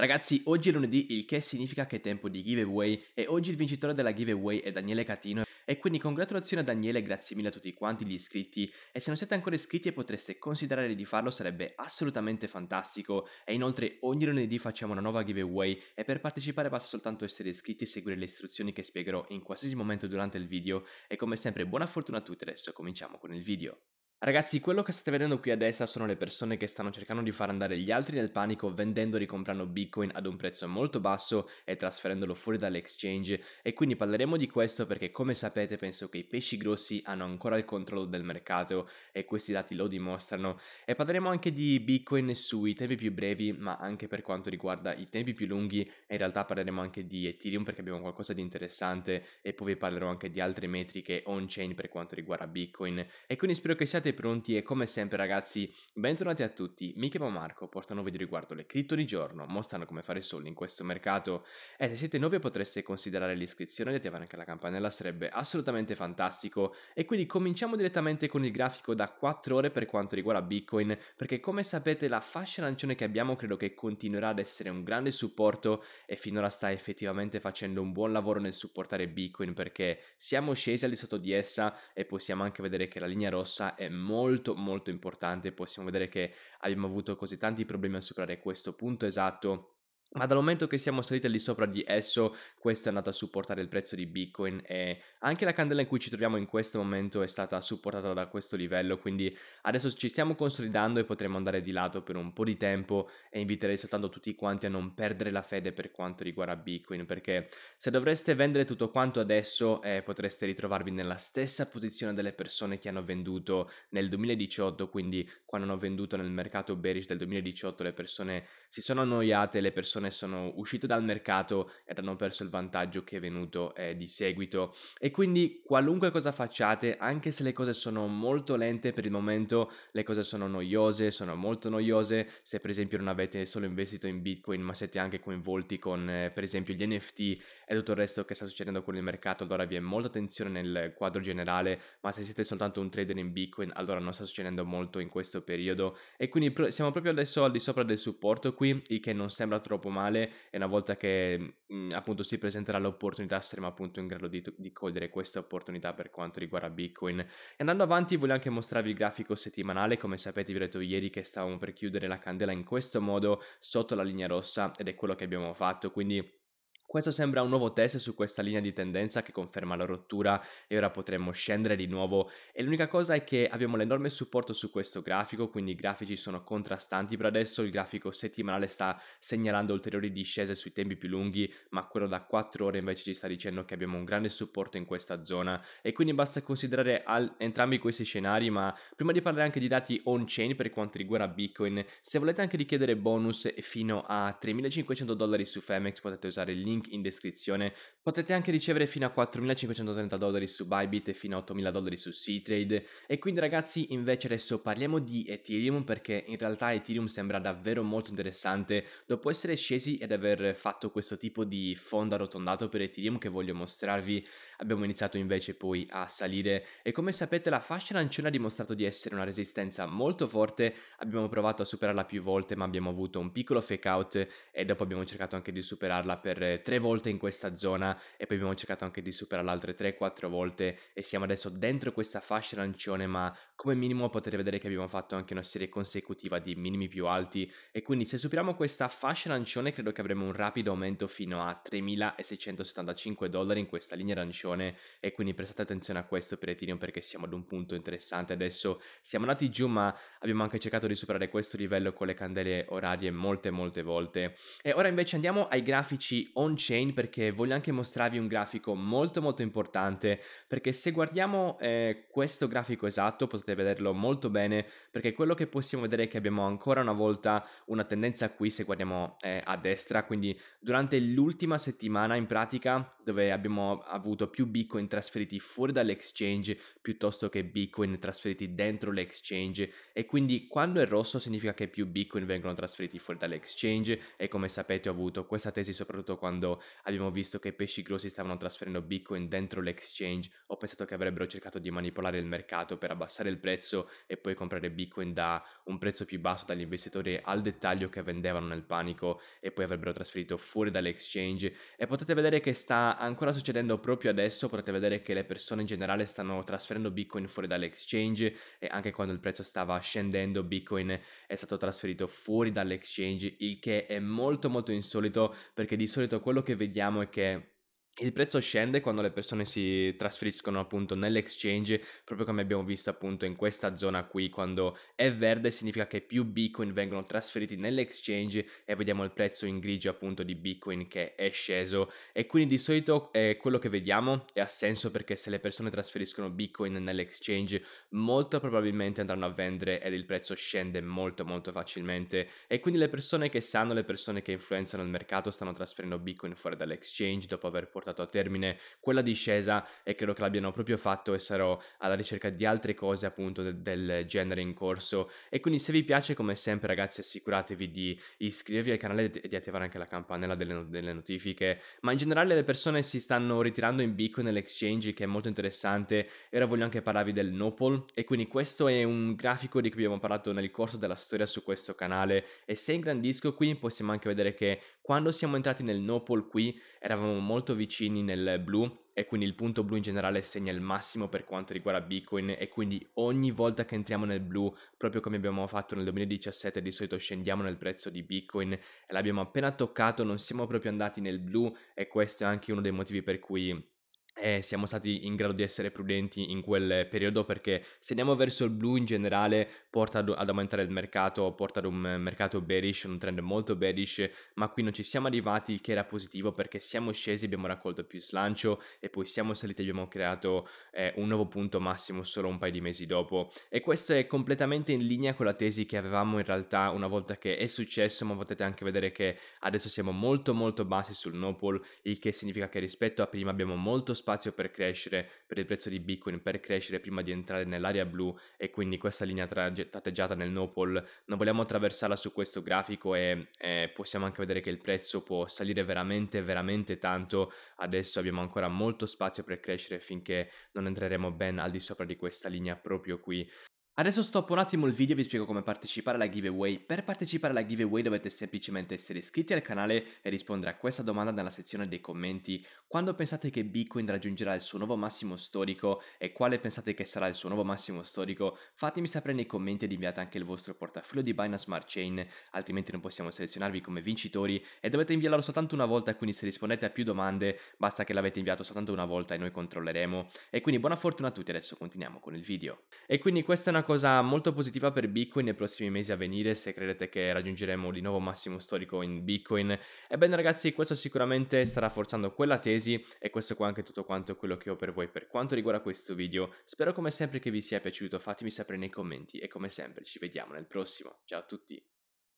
Ragazzi, oggi è lunedì, il che significa che è tempo di giveaway e oggi il vincitore della giveaway è Daniele Catino e quindi congratulazioni a Daniele, grazie mille a tutti quanti gli iscritti e se non siete ancora iscritti e potreste considerare di farlo sarebbe assolutamente fantastico e inoltre ogni lunedì facciamo una nuova giveaway e per partecipare basta soltanto essere iscritti e seguire le istruzioni che spiegherò in qualsiasi momento durante il video e come sempre buona fortuna a tutti, adesso cominciamo con il video. Ragazzi, quello che state vedendo qui a destra sono le persone che stanno cercando di far andare gli altri nel panico vendendo e ricomprando Bitcoin ad un prezzo molto basso e trasferendolo fuori dall'exchange e quindi parleremo di questo perché come sapete penso che i pesci grossi hanno ancora il controllo del mercato e questi dati lo dimostrano e parleremo anche di Bitcoin sui tempi più brevi ma anche per quanto riguarda i tempi più lunghi e in realtà parleremo anche di Ethereum perché abbiamo qualcosa di interessante e poi vi parlerò anche di altre metriche on-chain per quanto riguarda Bitcoin e quindi spero che siate siete pronti e come sempre ragazzi, bentornati a tutti. Mi chiamo Marco, porto un video riguardo le cripto di giorno, mostrando come fare soldi in questo mercato. E se siete nuovi potreste considerare l'iscrizione e attivare anche la campanella, sarebbe assolutamente fantastico. E quindi cominciamo direttamente con il grafico da 4 ore per quanto riguarda Bitcoin, perché come sapete la fascia arancione che abbiamo credo che continuerà ad essere un grande supporto e finora sta effettivamente facendo un buon lavoro nel supportare Bitcoin perché siamo scesi al di sotto di essa e possiamo anche vedere che la linea rossa è molto molto importante, possiamo vedere che abbiamo avuto così tanti problemi a superare questo punto esatto ma dal momento che siamo saliti lì sopra di esso, questo è andato a supportare il prezzo di Bitcoin e anche la candela in cui ci troviamo in questo momento è stata supportata da questo livello, quindi adesso ci stiamo consolidando e potremo andare di lato per un po' di tempo e inviterei soltanto tutti quanti a non perdere la fede per quanto riguarda Bitcoin, perché se dovreste vendere tutto quanto adesso eh, potreste ritrovarvi nella stessa posizione delle persone che hanno venduto nel 2018, quindi quando hanno venduto nel mercato bearish del 2018 le persone si sono annoiate, le persone sono uscite dal mercato ed hanno perso il vantaggio che è venuto eh, di seguito. E quindi qualunque cosa facciate, anche se le cose sono molto lente per il momento, le cose sono noiose, sono molto noiose, se per esempio non avete solo investito in Bitcoin ma siete anche coinvolti con eh, per esempio gli NFT e tutto il resto che sta succedendo con il mercato, allora vi è molta attenzione nel quadro generale, ma se siete soltanto un trader in Bitcoin, allora non sta succedendo molto in questo periodo e quindi pro- siamo proprio adesso al di sopra del supporto qui, il che non sembra troppo male e una volta che mh, mhmm, appunto si presenterà l'opportunità saremo appunto in grado di, di cogliere questa opportunità per quanto riguarda Bitcoin. E andando avanti voglio anche mostrarvi il grafico settimanale, come sapete vi ho detto ieri che stavamo per chiudere la candela in questo modo sotto la linea rossa ed è quello che abbiamo fatto, quindi questo sembra un nuovo test su questa linea di tendenza che conferma la rottura e ora potremmo scendere di nuovo e l'unica cosa è che abbiamo l'enorme supporto su questo grafico, quindi i grafici sono contrastanti per adesso, il grafico settimanale sta segnalando ulteriori discese sui tempi più lunghi, ma quello da 4 ore invece ci sta dicendo che abbiamo un grande supporto in questa zona e quindi basta considerare al- entrambi questi scenari, ma prima di parlare anche di dati on-chain per quanto riguarda Bitcoin, se volete anche richiedere bonus fino a 3500 dollari su Femex potete usare il link link in descrizione. Potete anche ricevere fino a 4.530 dollari su Bybit e fino a 8.000 dollari su Seatrade. E quindi ragazzi invece adesso parliamo di Ethereum perché in realtà Ethereum sembra davvero molto interessante dopo essere scesi ed aver fatto questo tipo di fondo arrotondato per Ethereum che voglio mostrarvi. Abbiamo iniziato invece poi a salire e come sapete la fascia arancione ha dimostrato di essere una resistenza molto forte. Abbiamo provato a superarla più volte ma abbiamo avuto un piccolo fake out e dopo abbiamo cercato anche di superarla per 3 tre volte in questa zona e poi abbiamo cercato anche di superarla altre 3-4 volte e siamo adesso dentro questa fascia arancione ma come minimo potete vedere che abbiamo fatto anche una serie consecutiva di minimi più alti e quindi se superiamo questa fascia arancione credo che avremo un rapido aumento fino a 3.675 dollari in questa linea arancione e quindi prestate attenzione a questo per Ethereum perché siamo ad un punto interessante adesso siamo andati giù ma abbiamo anche cercato di superare questo livello con le candele orarie molte molte volte e ora invece andiamo ai grafici on on-chain perché voglio anche mostrarvi un grafico molto molto importante perché se guardiamo eh, questo grafico esatto potete vederlo molto bene perché quello che possiamo vedere è che abbiamo ancora una volta una tendenza qui se guardiamo eh, a destra quindi durante l'ultima settimana in pratica dove abbiamo avuto più bitcoin trasferiti fuori dall'exchange piuttosto che bitcoin trasferiti dentro l'exchange e quindi quando è rosso significa che più bitcoin vengono trasferiti fuori dall'exchange e come sapete ho avuto questa tesi soprattutto quando quando abbiamo visto che pesci grossi stavano trasferendo Bitcoin dentro l'exchange, ho pensato che avrebbero cercato di manipolare il mercato per abbassare il prezzo e poi comprare Bitcoin da un prezzo più basso dagli investitori al dettaglio che vendevano nel panico e poi avrebbero trasferito fuori dall'exchange e potete vedere che sta ancora succedendo proprio adesso, potete vedere che le persone in generale stanno trasferendo Bitcoin fuori dall'exchange e anche quando il prezzo stava scendendo Bitcoin è stato trasferito fuori dall'exchange, il che è molto molto insolito perché di solito quello quello che vediamo è che il prezzo scende quando le persone si trasferiscono appunto nell'exchange, proprio come abbiamo visto appunto in questa zona qui, quando è verde significa che più bitcoin vengono trasferiti nell'exchange e vediamo il prezzo in grigio appunto di bitcoin che è sceso e quindi di solito è eh, quello che vediamo e ha senso perché se le persone trasferiscono bitcoin nell'exchange molto probabilmente andranno a vendere ed il prezzo scende molto molto facilmente e quindi le persone che sanno, le persone che influenzano il mercato stanno trasferendo bitcoin fuori dall'exchange dopo aver portato portato a termine quella discesa e credo che l'abbiano proprio fatto e sarò alla ricerca di altre cose appunto del, del genere in corso. E quindi se vi piace come sempre ragazzi assicuratevi di iscrivervi al canale e di attivare anche la campanella delle, delle notifiche, ma in generale le persone si stanno ritirando in Bitcoin nell'exchange che è molto interessante e ora voglio anche parlarvi del Nopal e quindi questo è un grafico di cui abbiamo parlato nel corso della storia su questo canale e se ingrandisco qui possiamo anche vedere che quando siamo entrati nel no pole qui eravamo molto vicini nel blu e quindi il punto blu in generale segna il massimo per quanto riguarda Bitcoin e quindi ogni volta che entriamo nel blu, proprio come abbiamo fatto nel 2017, di solito scendiamo nel prezzo di Bitcoin e l'abbiamo appena toccato, non siamo proprio andati nel blu e questo è anche uno dei motivi per cui eh, siamo stati in grado di essere prudenti in quel periodo perché se andiamo verso il blu in generale porta ad, ad, aumentare il mercato, porta ad un mercato bearish, un trend molto bearish, ma qui non ci siamo arrivati, il che era positivo perché siamo scesi, abbiamo raccolto più slancio e poi siamo saliti, abbiamo creato eh, un nuovo punto massimo solo un paio di mesi dopo e questo è completamente in linea con la tesi che avevamo in realtà una volta che è successo, ma potete anche vedere che adesso siamo molto molto bassi sul Nopol, il che significa che rispetto a prima abbiamo molto spazio spazio per crescere, per il prezzo di Bitcoin, per crescere prima di entrare nell'area blu e quindi questa linea tratteggiata nel Nopal non vogliamo attraversarla su questo grafico e eh, possiamo anche vedere che il prezzo può salire veramente veramente tanto, adesso abbiamo ancora molto spazio per crescere finché non entreremo ben al di sopra di questa linea proprio qui. Adesso stoppo un attimo il video e vi spiego come partecipare alla giveaway. Per partecipare alla giveaway dovete semplicemente essere iscritti al canale e rispondere a questa domanda nella sezione dei commenti. Quando pensate che Bitcoin raggiungerà il suo nuovo massimo storico e quale pensate che sarà il suo nuovo massimo storico? Fatemi sapere nei commenti ed inviate anche il vostro portafoglio di Binance Smart Chain, altrimenti non possiamo selezionarvi come vincitori e dovete inviarlo soltanto una volta, quindi se rispondete a più domande basta che l'avete inviato soltanto una volta e noi controlleremo. E quindi buona fortuna a tutti, adesso continuiamo con il video. E quindi questa è una cosa molto positiva per Bitcoin nei prossimi mesi a venire, se credete che raggiungeremo di nuovo massimo storico in Bitcoin. Ebbene ragazzi, questo sicuramente starà forzando quella tesi e questo qua anche tutto quanto quello che ho per voi per quanto riguarda questo video. Spero come sempre che vi sia piaciuto, fatemi sapere nei commenti e come sempre ci vediamo nel prossimo. Ciao a tutti!